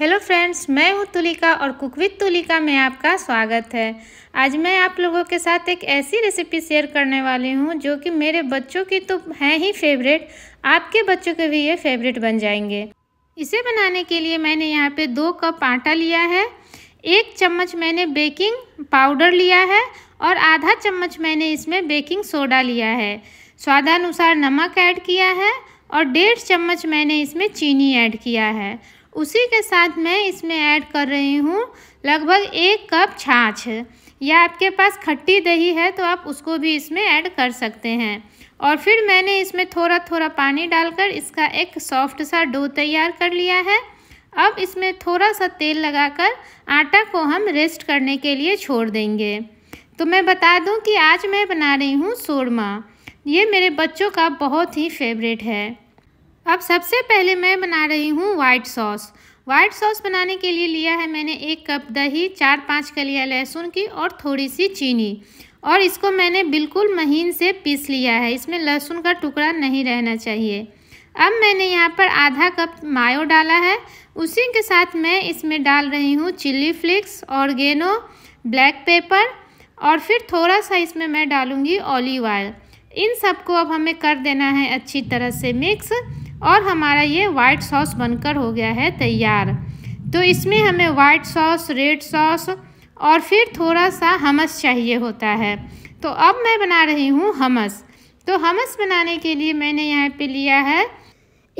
hello friends मैं हूँ तुलिका और कुक विद तुलिका में आपका स्वागत है आज मैं आप लोगों के साथ एक ऐसी रेसिपी शेयर करने वाली हूँ जो कि मेरे बच्चों की तो हैं ही फेवरेट आपके बच्चों के भी ये फेवरेट बन जाएंगे इसे बनाने के लिए मैंने यहाँ पे दो कप आटा लिया है एक चम्मच मैंने बेकिंग पाउडर लिया है और आधा चम्मच मैंने इसमें बेकिंग सोडा लिया है स्वादानुसार नमक ऐड किया है और डेढ़ चम्मच मैंने इसमें चीनी ऐड किया है उसी के साथ मैं इसमें ऐड कर रही हूँ लगभग एक कप छाछ या आपके पास खट्टी दही है तो आप उसको भी इसमें ऐड कर सकते हैं और फिर मैंने इसमें थोड़ा थोड़ा पानी डालकर इसका एक सॉफ्ट सा डो तैयार कर लिया है अब इसमें थोड़ा सा तेल लगाकर आटा को हम रेस्ट करने के लिए छोड़ देंगे तो मैं बता दूं कि आज मैं बना रही हूँ सोरमा ये मेरे बच्चों का बहुत ही फेवरेट है अब सबसे पहले मैं बना रही हूँ वाइट सॉस वाइट सॉस बनाने के लिए लिया है मैंने एक कप दही चार पाँच कलिया लहसुन की और थोड़ी सी चीनी और इसको मैंने बिल्कुल महीन से पीस लिया है इसमें लहसुन का टुकड़ा नहीं रहना चाहिए अब मैंने यहाँ पर आधा कप मायो डाला है उसी के साथ मैं इसमें डाल रही हूँ chilli flakes oregano black pepper और फिर थोड़ा सा इसमें मैं डालूँगी ऑलिव ऑयल इन सबको अब हमें कर देना है अच्छी तरह से मिक्स और हमारा ये वाइट सॉस बनकर हो गया है तैयार तो इसमें हमें वाइट सॉस रेड सॉस और फिर थोड़ा सा हमस चाहिए होता है तो अब मैं बना रही हूँ हमस तो हमस बनाने के लिए मैंने यहाँ पे लिया है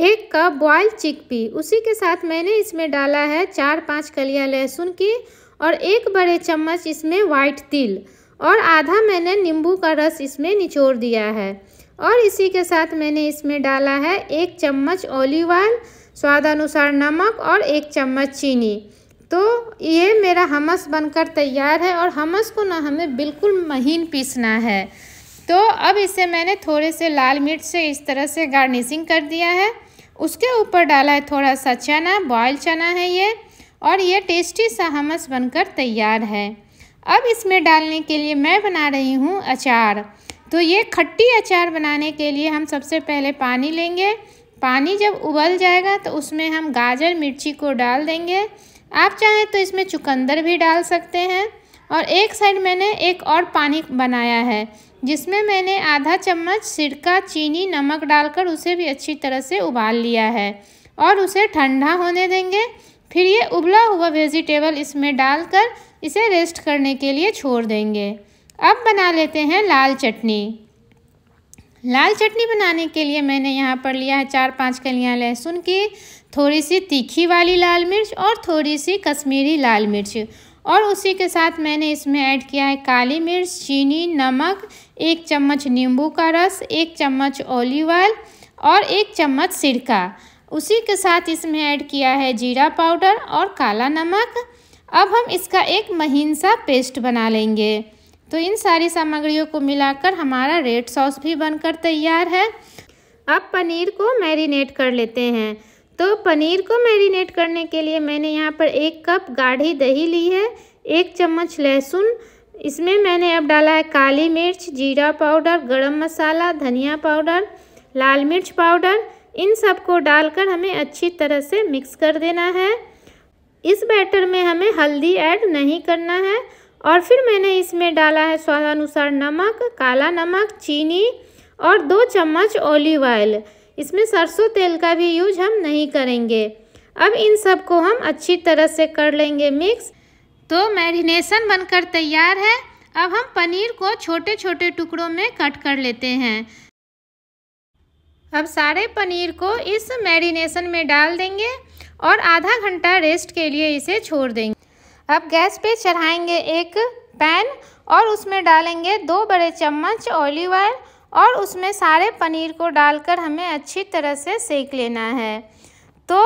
एक कप बॉयल चिकपी उसी के साथ मैंने इसमें डाला है चार पाँच कलियाँ लहसुन की और एक बड़े चम्मच इसमें वाइट तिल और आधा मैंने नींबू का रस इसमें निचोड़ दिया है और इसी के साथ मैंने इसमें डाला है एक चम्मच ऑलिव ऑयल स्वाद अनुसार नमक और एक चम्मच चीनी तो ये मेरा हमस बनकर तैयार है और हमस को ना हमें बिल्कुल महीन पीसना है तो अब इसे मैंने थोड़े से लाल मिर्च से इस तरह से गार्निशिंग कर दिया है उसके ऊपर डाला है थोड़ा सा चना बॉयल चना है ये और ये टेस्टी सा हमस बनकर तैयार है अब इसमें डालने के लिए मैं बना रही हूँ अचार तो ये खट्टी अचार बनाने के लिए हम सबसे पहले पानी लेंगे पानी जब उबल जाएगा तो उसमें हम गाजर मिर्ची को डाल देंगे आप चाहें तो इसमें चुकंदर भी डाल सकते हैं और एक साइड मैंने एक और पानी बनाया है जिसमें मैंने आधा चम्मच सिरका चीनी नमक डालकर उसे भी अच्छी तरह से उबाल लिया है और उसे ठंडा होने देंगे फिर ये उबला हुआ वेजिटेबल इसमें डालकर इसे रेस्ट करने के लिए छोड़ देंगे अब बना लेते हैं लाल चटनी लाल चटनी बनाने के लिए मैंने यहाँ पर लिया है चार पांच कलियाँ लहसुन की थोड़ी सी तीखी वाली लाल मिर्च और थोड़ी सी कश्मीरी लाल मिर्च और उसी के साथ मैंने इसमें ऐड किया है काली मिर्च चीनी नमक एक चम्मच नींबू का रस एक चम्मच ऑलिव ऑयल और एक चम्मच सिरका उसी के साथ इसमें ऐड किया है जीरा पाउडर और काला नमक अब हम इसका एक महीन सा पेस्ट बना लेंगे तो इन सारी सामग्रियों को मिलाकर हमारा रेड सॉस भी बनकर तैयार है अब पनीर को मैरिनेट कर लेते हैं तो पनीर को मैरिनेट करने के लिए मैंने यहाँ पर एक कप गाढ़ी दही ली है एक चम्मच लहसुन इसमें मैंने अब डाला है काली मिर्च जीरा पाउडर गरम मसाला धनिया पाउडर लाल मिर्च पाउडर इन सब को डालकर हमें अच्छी तरह से मिक्स कर देना है इस बैटर में हमें हल्दी ऐड नहीं करना है और फिर मैंने इसमें डाला है स्वादानुसार नमक काला नमक चीनी और दो चम्मच ऑलिव ऑयल इसमें सरसों तेल का भी यूज हम नहीं करेंगे अब इन सब को हम अच्छी तरह से कर लेंगे मिक्स तो मैरिनेशन बनकर तैयार है अब हम पनीर को छोटे छोटे टुकड़ों में कट कर लेते हैं अब सारे पनीर को इस मैरिनेशन में डाल देंगे और आधा घंटा रेस्ट के लिए इसे छोड़ देंगे अब गैस पे चढ़ाएंगे एक पैन और उसमें डालेंगे दो बड़े चम्मच ऑलिव ऑयल और उसमें सारे पनीर को डालकर हमें अच्छी तरह से सेक लेना है तो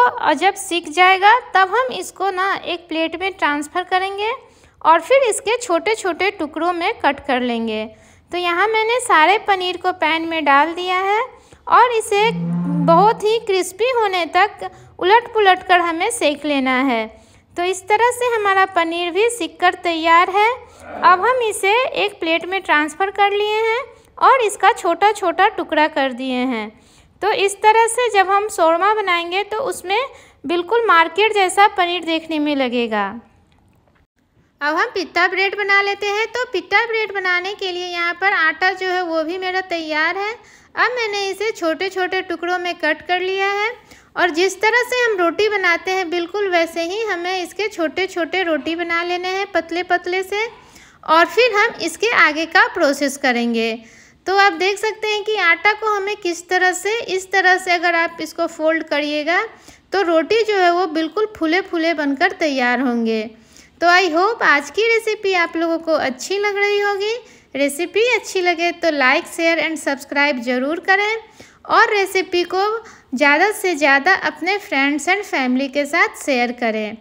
जब सीख जाएगा तब हम इसको ना एक प्लेट में ट्रांसफ़र करेंगे और फिर इसके छोटे छोटे टुकड़ों में कट कर लेंगे तो यहाँ मैंने सारे पनीर को पैन में डाल दिया है और इसे बहुत ही क्रिस्पी होने तक उलट पुलट कर हमें सेक लेना है तो इस तरह से हमारा पनीर भी सिक कर तैयार है अब हम इसे एक प्लेट में ट्रांसफ़र कर लिए हैं और इसका छोटा छोटा टुकड़ा कर दिए हैं तो इस तरह से जब हम शोरमा बनाएंगे तो उसमें बिल्कुल मार्केट जैसा पनीर देखने में लगेगा अब हम पिट्टा ब्रेड बना लेते हैं तो पिट्टा ब्रेड बनाने के लिए यहाँ पर आटा जो है वो भी मेरा तैयार है अब मैंने इसे छोटे छोटे टुकड़ों में कट कर लिया है और जिस तरह से हम रोटी बनाते हैं बिल्कुल वैसे ही हमें इसके छोटे छोटे रोटी बना लेने हैं पतले पतले से और फिर हम इसके आगे का प्रोसेस करेंगे तो आप देख सकते हैं कि आटा को हमें किस तरह से इस तरह से अगर आप इसको फोल्ड करिएगा तो रोटी जो है वो बिल्कुल फूले फूले बनकर तैयार होंगे तो आई होप आज की रेसिपी आप लोगों को अच्छी लग रही होगी रेसिपी अच्छी लगे तो लाइक शेयर एंड सब्सक्राइब ज़रूर करें और रेसिपी को ज़्यादा से ज़्यादा अपने फ्रेंड्स एंड फैमिली के साथ शेयर करें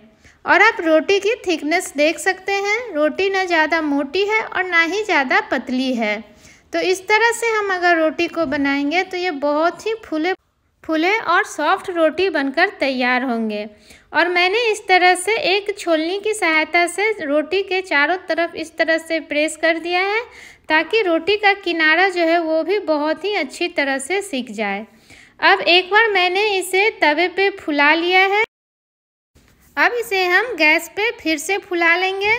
और आप रोटी की थिकनेस देख सकते हैं रोटी ना ज़्यादा मोटी है और ना ही ज़्यादा पतली है तो इस तरह से हम अगर रोटी को बनाएंगे तो ये बहुत ही फूले फूले और सॉफ्ट रोटी बनकर तैयार होंगे और मैंने इस तरह से एक छोलनी की सहायता से रोटी के चारों तरफ इस तरह से प्रेस कर दिया है ताकि रोटी का किनारा जो है वो भी बहुत ही अच्छी तरह से सीख जाए अब एक बार मैंने इसे तवे पे फुला लिया है अब इसे हम गैस पे फिर से फुला लेंगे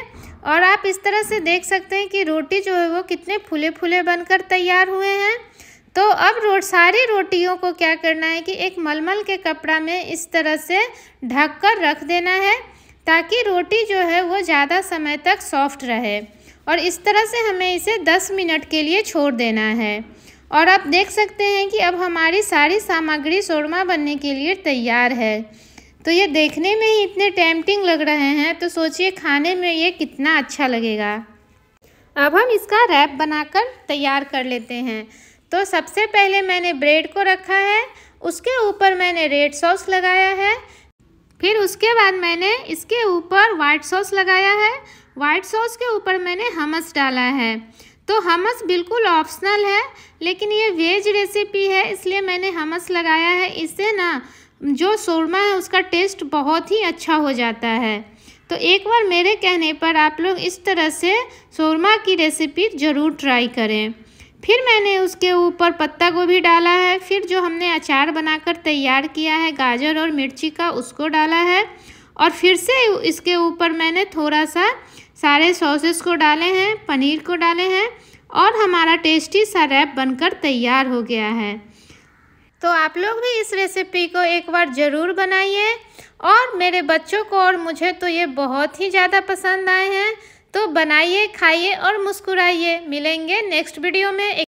और आप इस तरह से देख सकते हैं कि रोटी जो है वो कितने फूले फूले बनकर तैयार हुए हैं तो अब रोट सारी रोटियों को क्या करना है कि एक मलमल के कपड़ा में इस तरह से ढक कर रख देना है ताकि रोटी जो है वो ज़्यादा समय तक सॉफ्ट रहे और इस तरह से हमें इसे 10 मिनट के लिए छोड़ देना है और आप देख सकते हैं कि अब हमारी सारी सामग्री शोरमा बनने के लिए तैयार है तो ये देखने में ही इतने टैमटिंग लग रहे हैं तो सोचिए खाने में ये कितना अच्छा लगेगा अब हम इसका रैप बनाकर तैयार कर लेते हैं तो सबसे पहले मैंने ब्रेड को रखा है उसके ऊपर मैंने रेड सॉस लगाया है फिर उसके बाद मैंने इसके ऊपर वाइट सॉस लगाया है वाइट सॉस के ऊपर मैंने हमस डाला है तो हमस बिल्कुल ऑप्शनल है लेकिन ये वेज रेसिपी है इसलिए मैंने हमस लगाया है इससे ना जो शोरमा है उसका टेस्ट बहुत ही अच्छा हो जाता है तो एक बार मेरे कहने पर आप लोग इस तरह से शोरमा की रेसिपी ज़रूर ट्राई करें फिर मैंने उसके ऊपर पत्ता गोभी डाला है फिर जो हमने अचार बनाकर तैयार किया है गाजर और मिर्ची का उसको डाला है और फिर से इसके ऊपर मैंने थोड़ा सा सारे सॉसेस को डाले हैं पनीर को डाले हैं और हमारा टेस्टी सा रैप बनकर तैयार हो गया है तो आप लोग भी इस रेसिपी को एक बार ज़रूर बनाइए और मेरे बच्चों को और मुझे तो ये बहुत ही ज़्यादा पसंद आए हैं तो बनाइए खाइए और मुस्कुराइए मिलेंगे नेक्स्ट वीडियो में